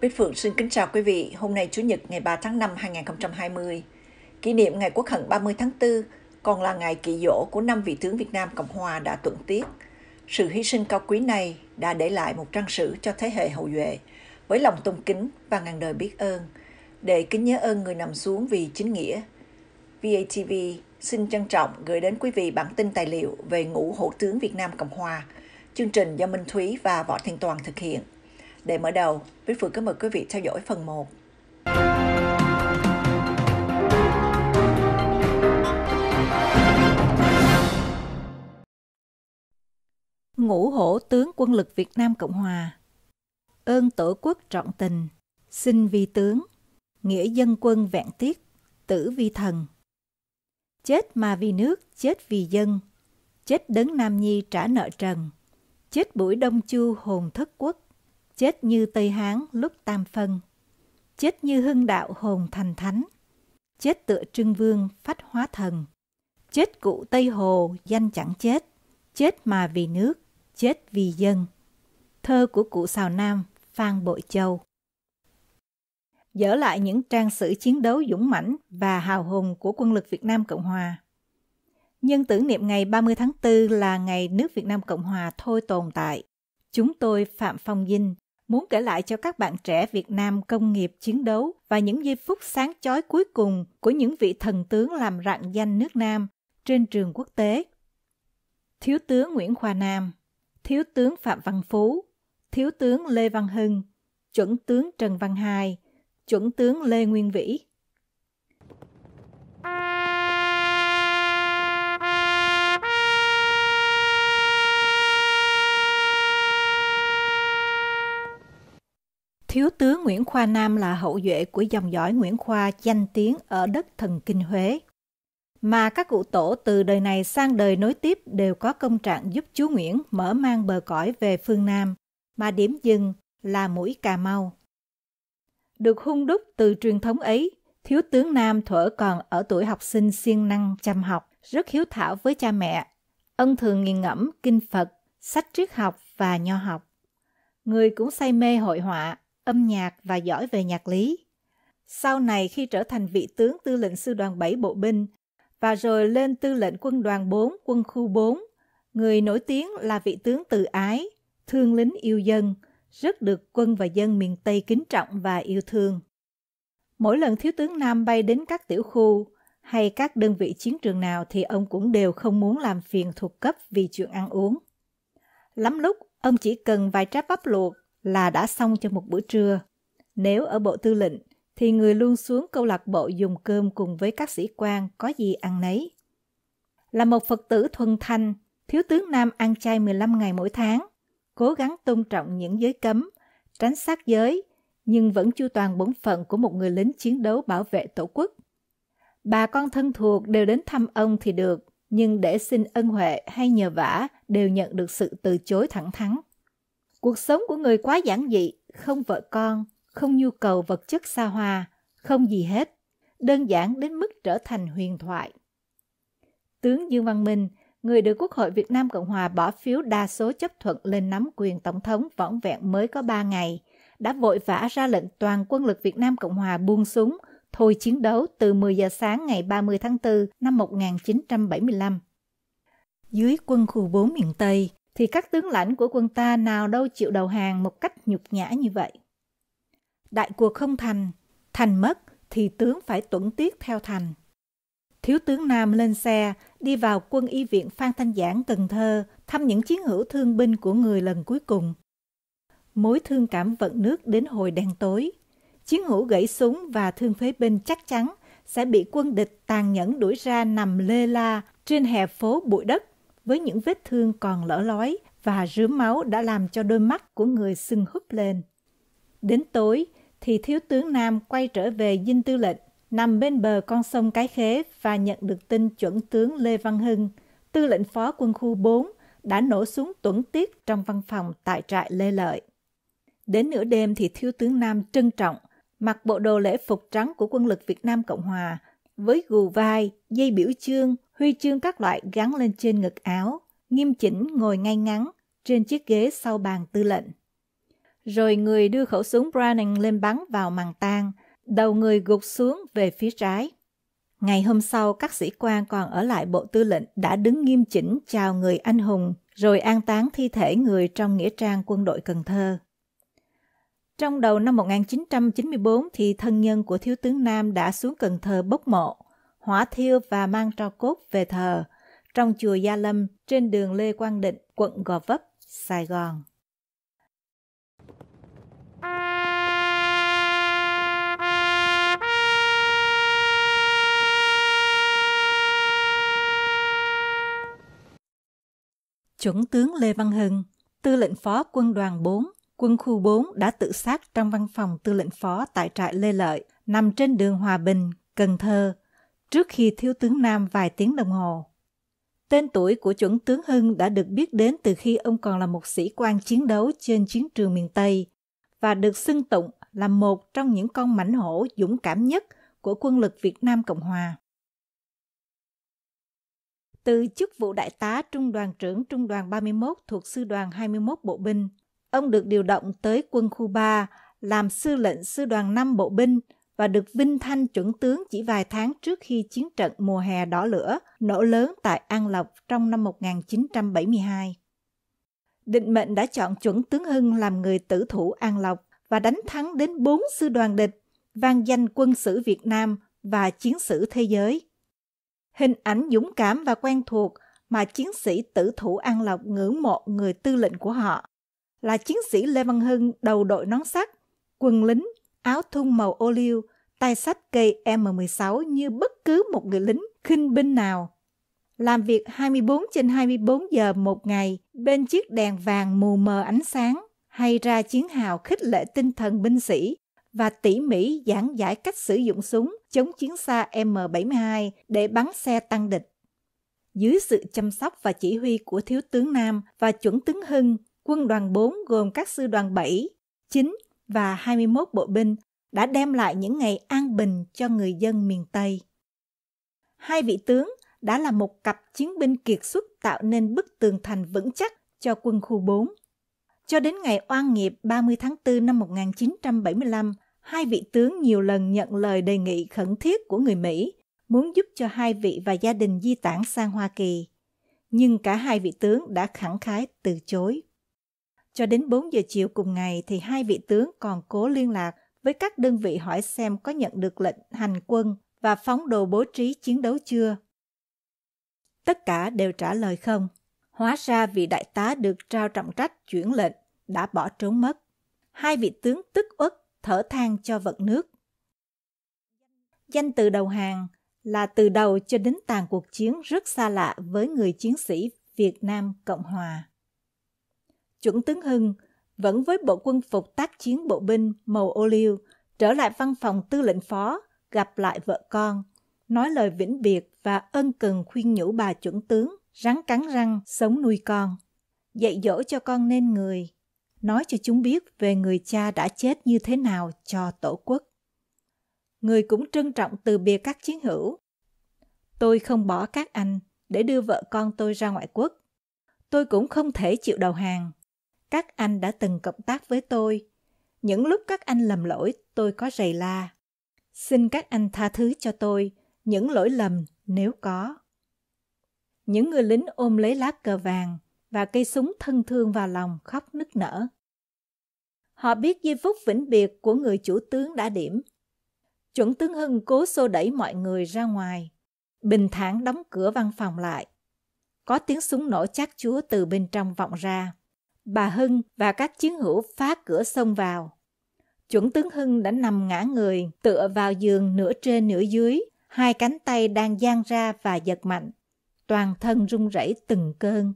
Bích Phượng xin kính chào quý vị. Hôm nay Chủ nhật ngày 3 tháng 5 2020, kỷ niệm ngày Quốc hận 30 tháng 4, còn là ngày kỷ dỗ của năm vị tướng Việt Nam Cộng Hòa đã tuận tiết. Sự hy sinh cao quý này đã để lại một trang sử cho thế hệ hậu duệ với lòng tôn kính và ngàn đời biết ơn, để kính nhớ ơn người nằm xuống vì chính nghĩa. VATV xin trân trọng gửi đến quý vị bản tin tài liệu về ngũ hổ tướng Việt Nam Cộng Hòa, chương trình do Minh Thúy và Võ Thanh Toàn thực hiện. Để mở đầu, Bích Phượng kính mời quý vị theo dõi phần 1. Ngũ hổ tướng quân lực Việt Nam Cộng Hòa Ơn tổ quốc trọng tình, xin vi tướng, nghĩa dân quân vẹn tiết, tử vi thần. Chết mà vì nước, chết vì dân, chết đấng Nam Nhi trả nợ trần, chết buổi đông chu hồn thất quốc chết như Tây Hán lúc tam phân, chết như hưng đạo hồn thành thánh, chết tựa trưng vương phát hóa thần, chết cụ Tây Hồ danh chẳng chết, chết mà vì nước, chết vì dân. Thơ của cụ Sào Nam Phan Bội Châu Dở lại những trang sử chiến đấu dũng mãnh và hào hùng của quân lực Việt Nam Cộng Hòa. Nhân tưởng niệm ngày 30 tháng 4 là ngày nước Việt Nam Cộng Hòa thôi tồn tại, chúng tôi Phạm Phong Dinh muốn kể lại cho các bạn trẻ Việt Nam công nghiệp chiến đấu và những giây phút sáng chói cuối cùng của những vị thần tướng làm rạng danh nước Nam trên trường quốc tế. Thiếu tướng Nguyễn Khoa Nam, Thiếu tướng Phạm Văn Phú, Thiếu tướng Lê Văn Hưng, Chuẩn tướng Trần Văn Hai, Chuẩn tướng Lê Nguyên Vĩ, Thiếu tướng Nguyễn Khoa Nam là hậu duệ của dòng dõi Nguyễn Khoa danh tiếng ở đất thần kinh Huế. Mà các cụ tổ từ đời này sang đời nối tiếp đều có công trạng giúp chú Nguyễn mở mang bờ cõi về phương Nam, mà điểm dừng là mũi Cà Mau. Được hung đúc từ truyền thống ấy, thiếu tướng Nam thuở còn ở tuổi học sinh siêng năng chăm học, rất hiếu thảo với cha mẹ. Ân thường nghiền ngẫm kinh Phật, sách triết học và nho học. Người cũng say mê hội họa, âm nhạc và giỏi về nhạc lý. Sau này khi trở thành vị tướng tư lệnh sư đoàn 7 bộ binh và rồi lên tư lệnh quân đoàn 4, quân khu 4, người nổi tiếng là vị tướng từ ái, thương lính yêu dân, rất được quân và dân miền Tây kính trọng và yêu thương. Mỗi lần thiếu tướng Nam bay đến các tiểu khu hay các đơn vị chiến trường nào thì ông cũng đều không muốn làm phiền thuộc cấp vì chuyện ăn uống. Lắm lúc, ông chỉ cần vài trái bắp luộc là đã xong cho một bữa trưa. Nếu ở bộ tư lệnh, thì người luôn xuống câu lạc bộ dùng cơm cùng với các sĩ quan có gì ăn nấy. Là một Phật tử thuần thanh, thiếu tướng Nam ăn chay 15 ngày mỗi tháng, cố gắng tôn trọng những giới cấm, tránh sát giới, nhưng vẫn chu toàn bổn phận của một người lính chiến đấu bảo vệ tổ quốc. Bà con thân thuộc đều đến thăm ông thì được, nhưng để xin ân huệ hay nhờ vả đều nhận được sự từ chối thẳng thắn. Cuộc sống của người quá giản dị, không vợ con, không nhu cầu vật chất xa hoa, không gì hết, đơn giản đến mức trở thành huyền thoại. Tướng Dương Văn Minh, người được Quốc hội Việt Nam Cộng Hòa bỏ phiếu đa số chấp thuận lên nắm quyền Tổng thống võng vẹn mới có ba ngày, đã vội vã ra lệnh toàn quân lực Việt Nam Cộng Hòa buông súng, thôi chiến đấu từ 10 giờ sáng ngày 30 tháng 4 năm 1975. Dưới quân khu 4 miền Tây, thì các tướng lãnh của quân ta nào đâu chịu đầu hàng một cách nhục nhã như vậy. Đại cuộc không thành, thành mất thì tướng phải tuẫn tiết theo thành. Thiếu tướng Nam lên xe, đi vào quân y viện Phan Thanh Giảng Cần Thơ thăm những chiến hữu thương binh của người lần cuối cùng. Mối thương cảm vận nước đến hồi đen tối. Chiến hữu gãy súng và thương phế binh chắc chắn sẽ bị quân địch tàn nhẫn đuổi ra nằm lê la trên hè phố bụi đất với những vết thương còn lở lói và rướm máu đã làm cho đôi mắt của người sưng húp lên. Đến tối thì thiếu tướng Nam quay trở về dinh tư lệnh, nằm bên bờ con sông Cái Khế và nhận được tin chuẩn tướng Lê Văn Hưng, tư lệnh phó quân khu 4, đã nổ súng tuẩn tiết trong văn phòng tại trại Lê Lợi. Đến nửa đêm thì thiếu tướng Nam trân trọng, mặc bộ đồ lễ phục trắng của quân lực Việt Nam Cộng Hòa với gù vai, dây biểu chương, huy chương các loại gắn lên trên ngực áo, nghiêm chỉnh ngồi ngay ngắn trên chiếc ghế sau bàn tư lệnh. Rồi người đưa khẩu súng Browning lên bắn vào màng tang, đầu người gục xuống về phía trái. Ngày hôm sau, các sĩ quan còn ở lại bộ tư lệnh đã đứng nghiêm chỉnh chào người anh hùng, rồi an táng thi thể người trong nghĩa trang quân đội Cần Thơ. Trong đầu năm 1994 thì thân nhân của thiếu tướng Nam đã xuống Cần Thơ bốc mộ, hỏa thiêu và mang tro cốt về thờ trong chùa Gia Lâm trên đường Lê Quang Định, quận Gò Vấp, Sài Gòn. Chuẩn tướng Lê Văn Hưng, tư lệnh phó quân đoàn 4, quân khu 4 đã tự sát trong văn phòng tư lệnh phó tại trại Lê Lợi, nằm trên đường Hòa Bình, Cần Thơ, trước khi thiếu tướng Nam vài tiếng đồng hồ. Tên tuổi của chuẩn tướng Hưng đã được biết đến từ khi ông còn là một sĩ quan chiến đấu trên chiến trường miền Tây và được xưng tụng là một trong những con mãnh hổ dũng cảm nhất của quân lực Việt Nam Cộng Hòa. Từ chức vụ đại tá Trung đoàn trưởng Trung đoàn 31 thuộc Sư đoàn 21 Bộ binh, Ông được điều động tới quân khu 3, làm sư lệnh sư đoàn 5 bộ binh và được vinh thanh chuẩn tướng chỉ vài tháng trước khi chiến trận mùa hè đỏ lửa nổ lớn tại An Lộc trong năm 1972. Định mệnh đã chọn chuẩn tướng Hưng làm người tử thủ An Lộc và đánh thắng đến bốn sư đoàn địch, vang danh quân sử Việt Nam và chiến sử thế giới. Hình ảnh dũng cảm và quen thuộc mà chiến sĩ tử thủ An Lộc ngưỡng mộ người tư lệnh của họ là chiến sĩ Lê Văn Hưng đầu đội nón sắt, quần lính, áo thun màu ô liu, tay sách cây M16 như bất cứ một người lính khinh binh nào. Làm việc 24 trên 24 giờ một ngày bên chiếc đèn vàng mù mờ ánh sáng hay ra chiến hào khích lệ tinh thần binh sĩ và tỉ mỉ giảng giải cách sử dụng súng chống chiến xa M72 để bắn xe tăng địch. Dưới sự chăm sóc và chỉ huy của Thiếu tướng Nam và Chuẩn tướng Hưng, quân đoàn 4 gồm các sư đoàn 7, 9 và 21 bộ binh đã đem lại những ngày an bình cho người dân miền Tây. Hai vị tướng đã là một cặp chiến binh kiệt xuất tạo nên bức tường thành vững chắc cho quân khu 4. Cho đến ngày oan nghiệp 30 tháng 4 năm 1975, hai vị tướng nhiều lần nhận lời đề nghị khẩn thiết của người Mỹ muốn giúp cho hai vị và gia đình di tản sang Hoa Kỳ. Nhưng cả hai vị tướng đã khẳng khái từ chối. Cho đến 4 giờ chiều cùng ngày thì hai vị tướng còn cố liên lạc với các đơn vị hỏi xem có nhận được lệnh hành quân và phóng đồ bố trí chiến đấu chưa. Tất cả đều trả lời không. Hóa ra vị đại tá được trao trọng trách chuyển lệnh đã bỏ trốn mất. Hai vị tướng tức uất thở than cho vận nước. Danh từ đầu hàng là từ đầu cho đến tàn cuộc chiến rất xa lạ với người chiến sĩ Việt Nam Cộng Hòa chuẩn tướng Hưng, vẫn với bộ quân phục tác chiến bộ binh màu ô liu, trở lại văn phòng tư lệnh phó, gặp lại vợ con, nói lời vĩnh biệt và ân cần khuyên nhủ bà chuẩn tướng, rắn cắn răng, sống nuôi con. Dạy dỗ cho con nên người, nói cho chúng biết về người cha đã chết như thế nào cho tổ quốc. Người cũng trân trọng từ biệt các chiến hữu. Tôi không bỏ các anh để đưa vợ con tôi ra ngoại quốc. Tôi cũng không thể chịu đầu hàng các anh đã từng cộng tác với tôi. Những lúc các anh lầm lỗi, tôi có rầy la. Xin các anh tha thứ cho tôi, những lỗi lầm nếu có. Những người lính ôm lấy lá cờ vàng và cây súng thân thương vào lòng khóc nức nở. Họ biết giây phút vĩnh biệt của người chủ tướng đã điểm. Chuẩn tướng Hưng cố xô đẩy mọi người ra ngoài. Bình thản đóng cửa văn phòng lại. Có tiếng súng nổ chát chúa từ bên trong vọng ra bà Hưng và các chiến hữu phá cửa xông vào. Chuẩn tướng Hưng đã nằm ngã người, tựa vào giường nửa trên nửa dưới, hai cánh tay đang dang ra và giật mạnh. Toàn thân run rẩy từng cơn.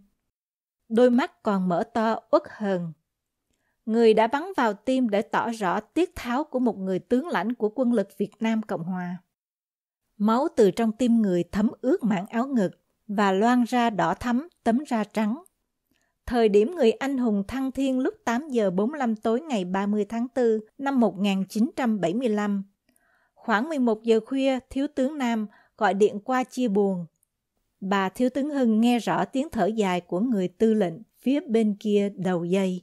Đôi mắt còn mở to uất hờn. Người đã bắn vào tim để tỏ rõ tiết tháo của một người tướng lãnh của quân lực Việt Nam Cộng Hòa. Máu từ trong tim người thấm ướt mảng áo ngực và loang ra đỏ thắm tấm da trắng thời điểm người anh hùng thăng thiên lúc 8 giờ 45 tối ngày 30 tháng 4 năm 1975. Khoảng 11 giờ khuya, Thiếu tướng Nam gọi điện qua chia buồn. Bà Thiếu tướng Hưng nghe rõ tiếng thở dài của người tư lệnh phía bên kia đầu dây.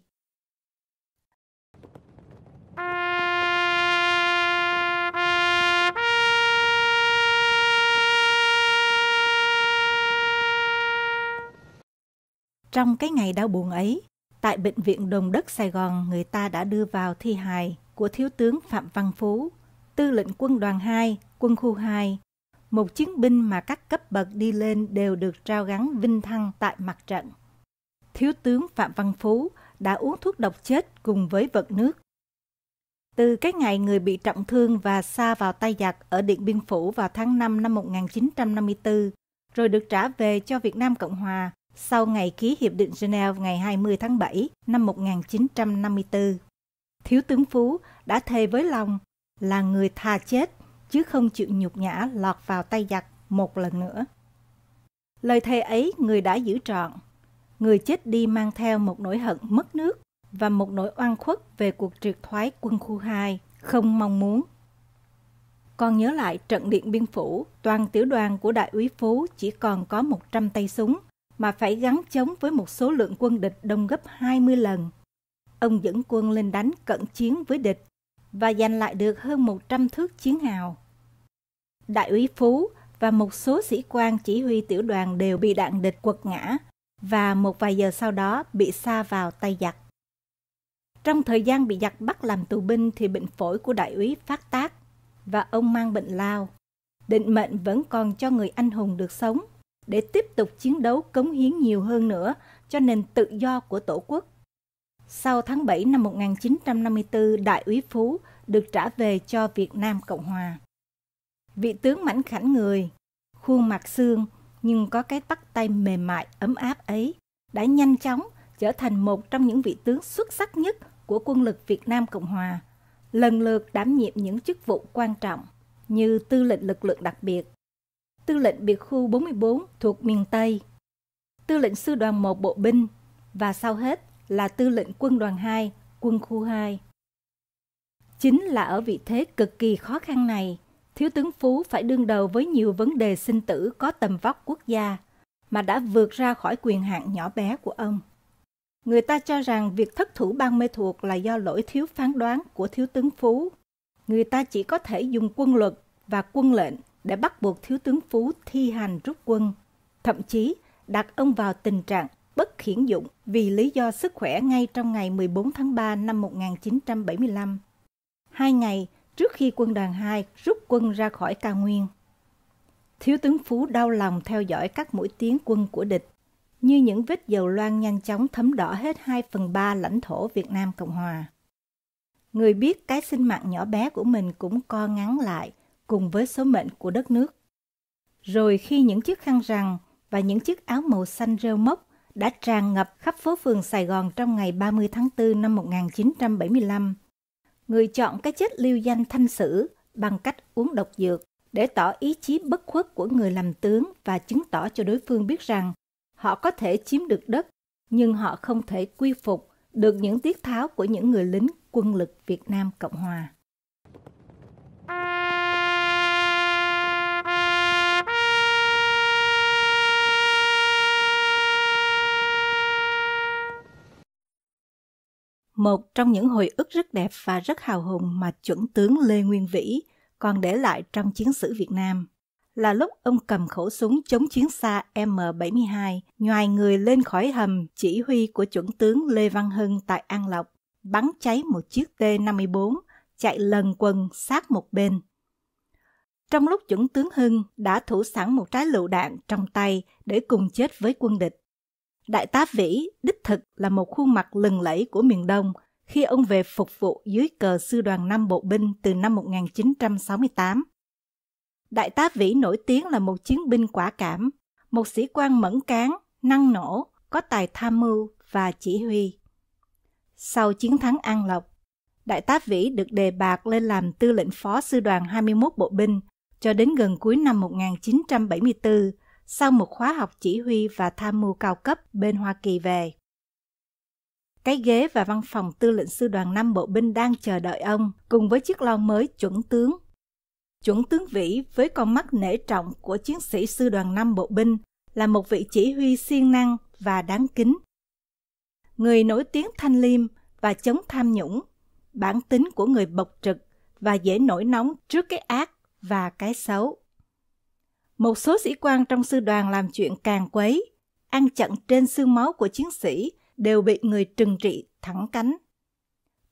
Trong cái ngày đau buồn ấy, tại Bệnh viện Đồng Đất Sài Gòn, người ta đã đưa vào thi hài của Thiếu tướng Phạm Văn Phú, tư lệnh quân đoàn 2, quân khu 2, một chiến binh mà các cấp bậc đi lên đều được trao gắn vinh thăng tại mặt trận. Thiếu tướng Phạm Văn Phú đã uống thuốc độc chết cùng với vật nước. Từ cái ngày người bị trọng thương và xa vào tay giặc ở Điện Biên Phủ vào tháng 5 năm 1954, rồi được trả về cho Việt Nam Cộng Hòa, sau ngày ký Hiệp định Geneva ngày 20 tháng 7 năm 1954. Thiếu tướng Phú đã thề với lòng là người tha chết chứ không chịu nhục nhã lọt vào tay giặc một lần nữa. Lời thề ấy người đã giữ trọn. Người chết đi mang theo một nỗi hận mất nước và một nỗi oan khuất về cuộc triệt thoái quân khu 2 không mong muốn. còn nhớ lại trận điện biên phủ, toàn tiểu đoàn của đại úy Phú chỉ còn có 100 tay súng mà phải gắn chống với một số lượng quân địch đông gấp 20 lần. Ông dẫn quân lên đánh cận chiến với địch và giành lại được hơn 100 thước chiến hào. Đại úy Phú và một số sĩ quan chỉ huy tiểu đoàn đều bị đạn địch quật ngã và một vài giờ sau đó bị xa vào tay giặc. Trong thời gian bị giặc bắt làm tù binh thì bệnh phổi của đại úy phát tác và ông mang bệnh lao. Định mệnh vẫn còn cho người anh hùng được sống để tiếp tục chiến đấu cống hiến nhiều hơn nữa cho nền tự do của Tổ quốc. Sau tháng 7 năm 1954, Đại úy Phú được trả về cho Việt Nam Cộng Hòa. Vị tướng mảnh khảnh người, khuôn mặt xương nhưng có cái tắt tay mềm mại ấm áp ấy đã nhanh chóng trở thành một trong những vị tướng xuất sắc nhất của quân lực Việt Nam Cộng Hòa, lần lượt đảm nhiệm những chức vụ quan trọng như tư lệnh lực lượng đặc biệt, tư lệnh biệt khu 44 thuộc miền Tây, tư lệnh sư đoàn 1 bộ binh và sau hết là tư lệnh quân đoàn 2, quân khu 2. Chính là ở vị thế cực kỳ khó khăn này, Thiếu tướng Phú phải đương đầu với nhiều vấn đề sinh tử có tầm vóc quốc gia mà đã vượt ra khỏi quyền hạn nhỏ bé của ông. Người ta cho rằng việc thất thủ bang mê thuộc là do lỗi thiếu phán đoán của thiếu tướng Phú. Người ta chỉ có thể dùng quân luật và quân lệnh đã bắt buộc Thiếu tướng Phú thi hành rút quân, thậm chí đặt ông vào tình trạng bất khiển dụng vì lý do sức khỏe ngay trong ngày 14 tháng 3 năm 1975, hai ngày trước khi quân đoàn 2 rút quân ra khỏi cao nguyên. Thiếu tướng Phú đau lòng theo dõi các mũi tiến quân của địch, như những vết dầu loang nhanh chóng thấm đỏ hết 2 phần 3 lãnh thổ Việt Nam Cộng Hòa. Người biết cái sinh mạng nhỏ bé của mình cũng co ngắn lại cùng với số mệnh của đất nước. Rồi khi những chiếc khăn rằn và những chiếc áo màu xanh rêu mốc đã tràn ngập khắp phố phường Sài Gòn trong ngày 30 tháng 4 năm 1975, người chọn cái chết lưu danh thanh sử bằng cách uống độc dược để tỏ ý chí bất khuất của người làm tướng và chứng tỏ cho đối phương biết rằng họ có thể chiếm được đất nhưng họ không thể quy phục được những tiết tháo của những người lính quân lực Việt Nam Cộng Hòa. một trong những hồi ức rất đẹp và rất hào hùng mà chuẩn tướng Lê Nguyên Vĩ còn để lại trong chiến sử Việt Nam. Là lúc ông cầm khẩu súng chống chiến xa M72, nhoài người lên khỏi hầm chỉ huy của chuẩn tướng Lê Văn Hưng tại An Lộc, bắn cháy một chiếc T-54, chạy lần quần sát một bên. Trong lúc chuẩn tướng Hưng đã thủ sẵn một trái lựu đạn trong tay để cùng chết với quân địch, Đại tá Vĩ đích thực là một khuôn mặt lừng lẫy của miền Đông khi ông về phục vụ dưới cờ sư đoàn 5 bộ binh từ năm 1968. Đại tá Vĩ nổi tiếng là một chiến binh quả cảm, một sĩ quan mẫn cán, năng nổ, có tài tham mưu và chỉ huy. Sau chiến thắng An Lộc, Đại tá Vĩ được đề bạt lên làm tư lệnh phó sư đoàn 21 bộ binh cho đến gần cuối năm 1974 sau một khóa học chỉ huy và tham mưu cao cấp bên Hoa Kỳ về. Cái ghế và văn phòng tư lệnh sư đoàn 5 bộ binh đang chờ đợi ông cùng với chiếc lon mới chuẩn tướng. Chuẩn tướng Vĩ với con mắt nể trọng của chiến sĩ sư đoàn 5 bộ binh là một vị chỉ huy siêng năng và đáng kính. Người nổi tiếng thanh liêm và chống tham nhũng, bản tính của người bộc trực và dễ nổi nóng trước cái ác và cái xấu. Một số sĩ quan trong sư đoàn làm chuyện càng quấy, ăn chặn trên xương máu của chiến sĩ đều bị người trừng trị thẳng cánh.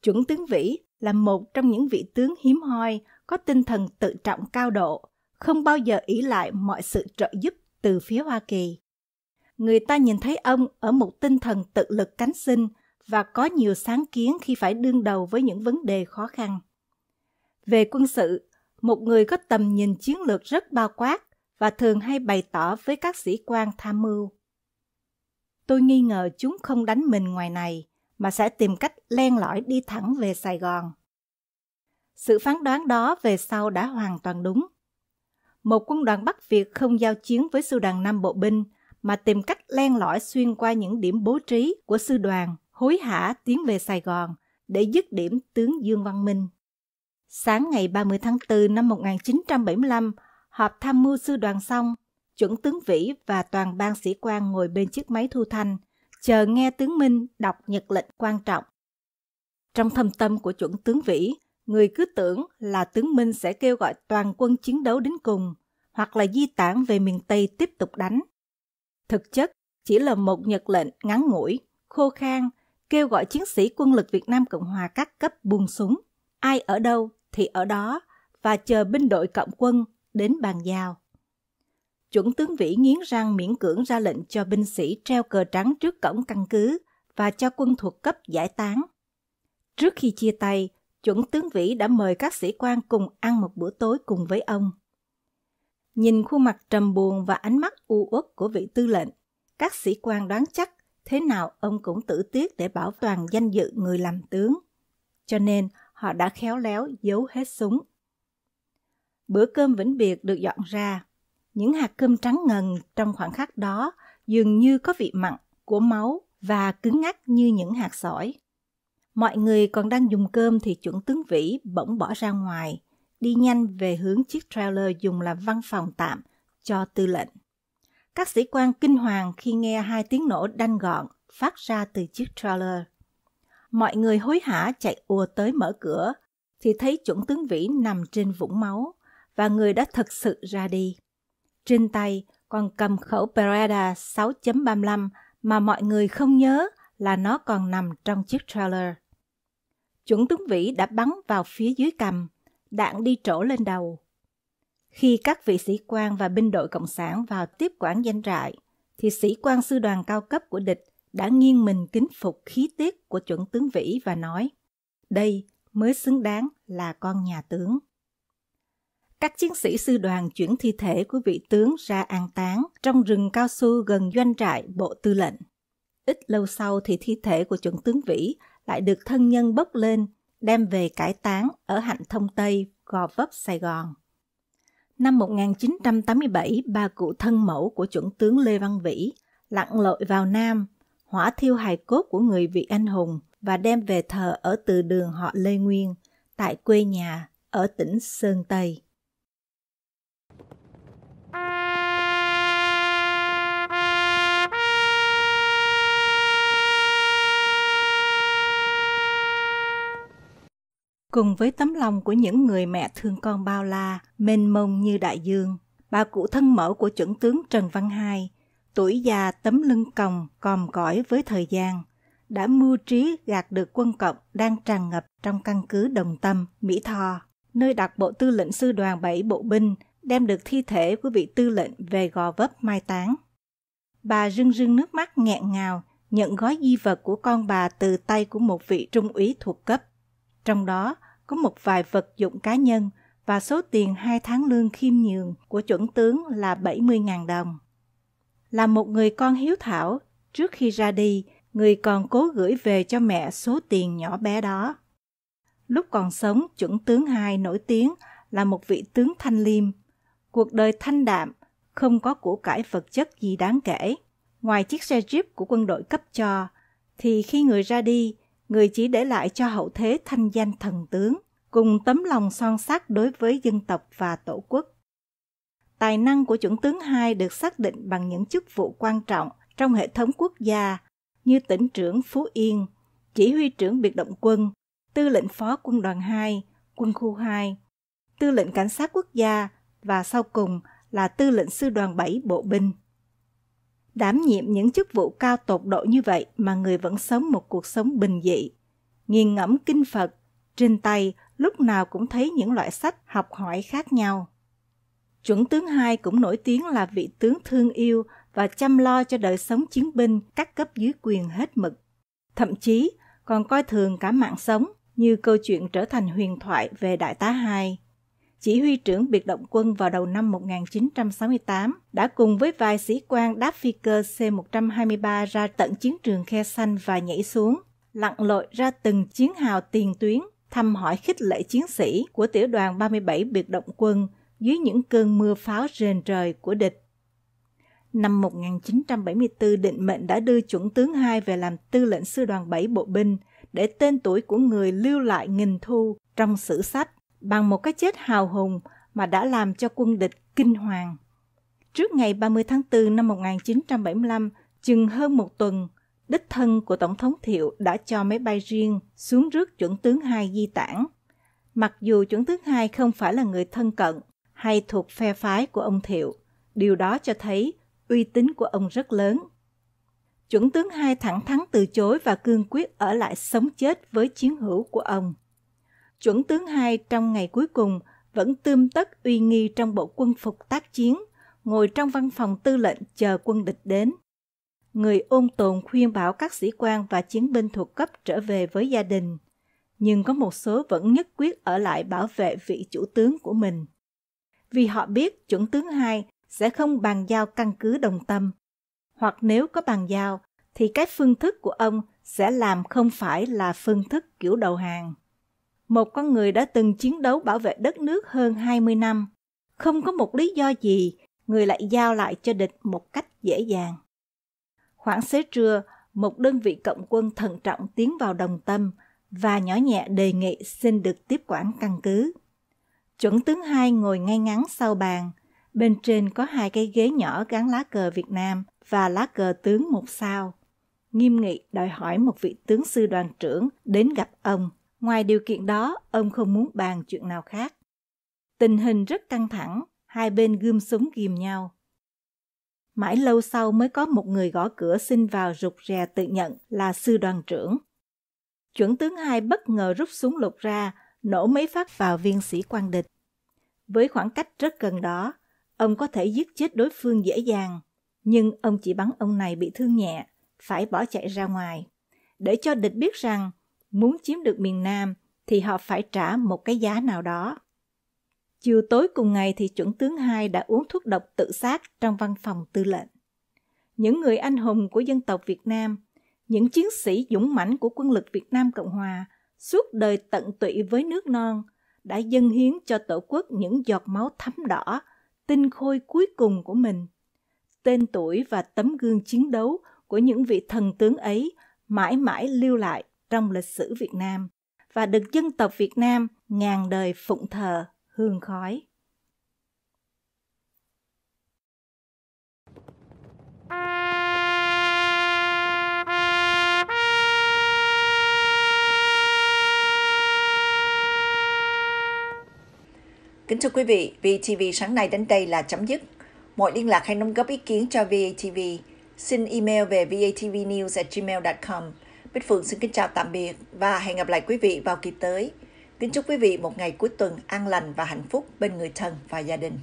Chuẩn tướng Vĩ là một trong những vị tướng hiếm hoi có tinh thần tự trọng cao độ, không bao giờ ý lại mọi sự trợ giúp từ phía Hoa Kỳ. Người ta nhìn thấy ông ở một tinh thần tự lực cánh sinh và có nhiều sáng kiến khi phải đương đầu với những vấn đề khó khăn. Về quân sự, một người có tầm nhìn chiến lược rất bao quát, và thường hay bày tỏ với các sĩ quan tham mưu. Tôi nghi ngờ chúng không đánh mình ngoài này, mà sẽ tìm cách len lỏi đi thẳng về Sài Gòn. Sự phán đoán đó về sau đã hoàn toàn đúng. Một quân đoàn Bắc Việt không giao chiến với sư đoàn Nam bộ binh, mà tìm cách len lỏi xuyên qua những điểm bố trí của sư đoàn, hối hả tiến về Sài Gòn để dứt điểm tướng Dương Văn Minh. Sáng ngày 30 tháng 4 năm 1975, Họp tham mưu sư đoàn xong, chuẩn tướng Vĩ và toàn ban sĩ quan ngồi bên chiếc máy thu thanh, chờ nghe tướng Minh đọc nhật lệnh quan trọng. Trong thâm tâm của chuẩn tướng Vĩ, người cứ tưởng là tướng Minh sẽ kêu gọi toàn quân chiến đấu đến cùng, hoặc là di tản về miền Tây tiếp tục đánh. Thực chất, chỉ là một nhật lệnh ngắn ngủi, khô khan kêu gọi chiến sĩ quân lực Việt Nam Cộng Hòa các cấp buông súng. Ai ở đâu thì ở đó và chờ binh đội cộng quân đến bàn giao. Chuẩn tướng Vĩ nghiến răng miễn cưỡng ra lệnh cho binh sĩ treo cờ trắng trước cổng căn cứ và cho quân thuộc cấp giải tán. Trước khi chia tay, chuẩn tướng Vĩ đã mời các sĩ quan cùng ăn một bữa tối cùng với ông. Nhìn khuôn mặt trầm buồn và ánh mắt u uất của vị tư lệnh, các sĩ quan đoán chắc thế nào ông cũng tử tiết để bảo toàn danh dự người làm tướng. Cho nên, họ đã khéo léo giấu hết súng Bữa cơm vĩnh biệt được dọn ra. Những hạt cơm trắng ngần trong khoảng khắc đó dường như có vị mặn của máu và cứng ngắc như những hạt sỏi. Mọi người còn đang dùng cơm thì chuẩn tướng vĩ bỗng bỏ ra ngoài, đi nhanh về hướng chiếc trailer dùng làm văn phòng tạm cho tư lệnh. Các sĩ quan kinh hoàng khi nghe hai tiếng nổ đanh gọn phát ra từ chiếc trailer. Mọi người hối hả chạy ùa tới mở cửa, thì thấy chuẩn tướng vĩ nằm trên vũng máu và người đã thực sự ra đi. Trên tay còn cầm khẩu Beretta 6.35 mà mọi người không nhớ là nó còn nằm trong chiếc trailer. Chuẩn tướng vĩ đã bắn vào phía dưới cầm, đạn đi trổ lên đầu. Khi các vị sĩ quan và binh đội Cộng sản vào tiếp quản danh trại, thì sĩ quan sư đoàn cao cấp của địch đã nghiêng mình kính phục khí tiết của chuẩn tướng vĩ và nói đây mới xứng đáng là con nhà tướng các chiến sĩ sư đoàn chuyển thi thể của vị tướng ra an táng trong rừng cao su gần doanh trại bộ tư lệnh. Ít lâu sau thì thi thể của chuẩn tướng Vĩ lại được thân nhân bốc lên, đem về cải táng ở Hạnh Thông Tây, Gò Vấp, Sài Gòn. Năm 1987, ba cụ thân mẫu của chuẩn tướng Lê Văn Vĩ lặn lội vào Nam, hỏa thiêu hài cốt của người vị anh hùng và đem về thờ ở từ đường họ Lê Nguyên tại quê nhà ở tỉnh Sơn Tây. Cùng với tấm lòng của những người mẹ thương con bao la, mênh mông như đại dương, bà cụ thân mẫu của chuẩn tướng Trần Văn Hai, tuổi già tấm lưng còng, còm cõi với thời gian, đã mưu trí gạt được quân cộng đang tràn ngập trong căn cứ Đồng Tâm, Mỹ Tho, nơi đặt Bộ Tư lệnh Sư đoàn 7 Bộ binh đem được thi thể của vị tư lệnh về gò vấp mai táng. Bà rưng rưng nước mắt nghẹn ngào nhận gói di vật của con bà từ tay của một vị trung úy thuộc cấp. Trong đó có một vài vật dụng cá nhân và số tiền hai tháng lương khiêm nhường của chuẩn tướng là 70.000 đồng. Là một người con hiếu thảo, trước khi ra đi, người còn cố gửi về cho mẹ số tiền nhỏ bé đó. Lúc còn sống, chuẩn tướng hai nổi tiếng là một vị tướng thanh liêm. Cuộc đời thanh đạm, không có củ cải vật chất gì đáng kể. Ngoài chiếc xe Jeep của quân đội cấp cho, thì khi người ra đi, người chỉ để lại cho hậu thế thanh danh thần tướng, cùng tấm lòng son sắc đối với dân tộc và tổ quốc. Tài năng của chuẩn tướng hai được xác định bằng những chức vụ quan trọng trong hệ thống quốc gia như tỉnh trưởng Phú Yên, chỉ huy trưởng biệt động quân, tư lệnh phó quân đoàn 2, quân khu 2, tư lệnh cảnh sát quốc gia và sau cùng là tư lệnh sư đoàn 7 bộ binh đảm nhiệm những chức vụ cao tột độ như vậy mà người vẫn sống một cuộc sống bình dị. Nghiền ngẫm kinh Phật, trên tay lúc nào cũng thấy những loại sách học hỏi khác nhau. Chuẩn tướng hai cũng nổi tiếng là vị tướng thương yêu và chăm lo cho đời sống chiến binh các cấp dưới quyền hết mực. Thậm chí còn coi thường cả mạng sống như câu chuyện trở thành huyền thoại về Đại tá Hai chỉ huy trưởng biệt động quân vào đầu năm 1968, đã cùng với vài sĩ quan đáp phi cơ C-123 ra tận chiến trường Khe Sanh và nhảy xuống, lặn lội ra từng chiến hào tiền tuyến, thăm hỏi khích lệ chiến sĩ của tiểu đoàn 37 biệt động quân dưới những cơn mưa pháo rền trời của địch. Năm 1974, định mệnh đã đưa chuẩn tướng 2 về làm tư lệnh sư đoàn 7 bộ binh để tên tuổi của người lưu lại nghìn thu trong sử sách bằng một cái chết hào hùng mà đã làm cho quân địch kinh hoàng. Trước ngày 30 tháng 4 năm 1975, chừng hơn một tuần, đích thân của Tổng thống Thiệu đã cho máy bay riêng xuống rước chuẩn tướng hai di tản. Mặc dù chuẩn tướng hai không phải là người thân cận hay thuộc phe phái của ông Thiệu, điều đó cho thấy uy tín của ông rất lớn. Chuẩn tướng hai thẳng thắn từ chối và cương quyết ở lại sống chết với chiến hữu của ông chuẩn tướng hai trong ngày cuối cùng vẫn tươm tất uy nghi trong bộ quân phục tác chiến, ngồi trong văn phòng tư lệnh chờ quân địch đến. Người ôn tồn khuyên bảo các sĩ quan và chiến binh thuộc cấp trở về với gia đình, nhưng có một số vẫn nhất quyết ở lại bảo vệ vị chủ tướng của mình. Vì họ biết chuẩn tướng hai sẽ không bàn giao căn cứ đồng tâm, hoặc nếu có bàn giao thì cái phương thức của ông sẽ làm không phải là phương thức kiểu đầu hàng một con người đã từng chiến đấu bảo vệ đất nước hơn 20 năm. Không có một lý do gì, người lại giao lại cho địch một cách dễ dàng. Khoảng xế trưa, một đơn vị cộng quân thận trọng tiến vào đồng tâm và nhỏ nhẹ đề nghị xin được tiếp quản căn cứ. Chuẩn tướng hai ngồi ngay ngắn sau bàn, bên trên có hai cái ghế nhỏ gắn lá cờ Việt Nam và lá cờ tướng một sao. Nghiêm nghị đòi hỏi một vị tướng sư đoàn trưởng đến gặp ông Ngoài điều kiện đó, ông không muốn bàn chuyện nào khác. Tình hình rất căng thẳng, hai bên gươm súng ghim nhau. Mãi lâu sau mới có một người gõ cửa xin vào rụt rè tự nhận là sư đoàn trưởng. Chuẩn tướng hai bất ngờ rút súng lục ra, nổ mấy phát vào viên sĩ quan địch. Với khoảng cách rất gần đó, ông có thể giết chết đối phương dễ dàng, nhưng ông chỉ bắn ông này bị thương nhẹ, phải bỏ chạy ra ngoài, để cho địch biết rằng muốn chiếm được miền Nam thì họ phải trả một cái giá nào đó. Chiều tối cùng ngày thì chuẩn tướng hai đã uống thuốc độc tự sát trong văn phòng tư lệnh. Những người anh hùng của dân tộc Việt Nam, những chiến sĩ dũng mãnh của quân lực Việt Nam Cộng Hòa suốt đời tận tụy với nước non đã dâng hiến cho tổ quốc những giọt máu thấm đỏ, tinh khôi cuối cùng của mình. Tên tuổi và tấm gương chiến đấu của những vị thần tướng ấy mãi mãi lưu lại trong lịch sử Việt Nam và được dân tộc Việt Nam ngàn đời phụng thờ, hương khói. Kính thưa quý vị, VTV sáng nay đến đây là chấm dứt. Mọi liên lạc hay đóng góp ý kiến cho VATV, xin email về vatvnews@gmail.com. Bích Phượng xin kính chào tạm biệt và hẹn gặp lại quý vị vào kỳ tới. Kính chúc quý vị một ngày cuối tuần an lành và hạnh phúc bên người thân và gia đình.